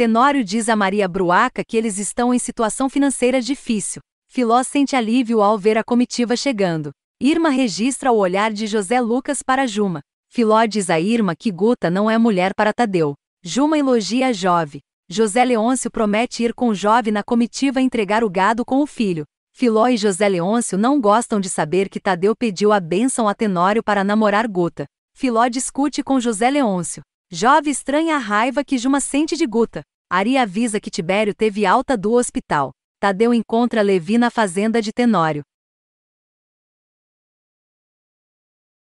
Tenório diz a Maria Bruaca que eles estão em situação financeira difícil. Filó sente alívio ao ver a comitiva chegando. Irma registra o olhar de José Lucas para Juma. Filó diz a Irma que Guta não é mulher para Tadeu. Juma elogia a Jove. José Leôncio promete ir com Jove na comitiva entregar o gado com o filho. Filó e José Leôncio não gostam de saber que Tadeu pediu a bênção a Tenório para namorar Guta. Filó discute com José Leôncio. Jove estranha a raiva que Juma sente de Guta. Ari avisa que Tibério teve alta do hospital. Tadeu encontra Levi na fazenda de Tenório.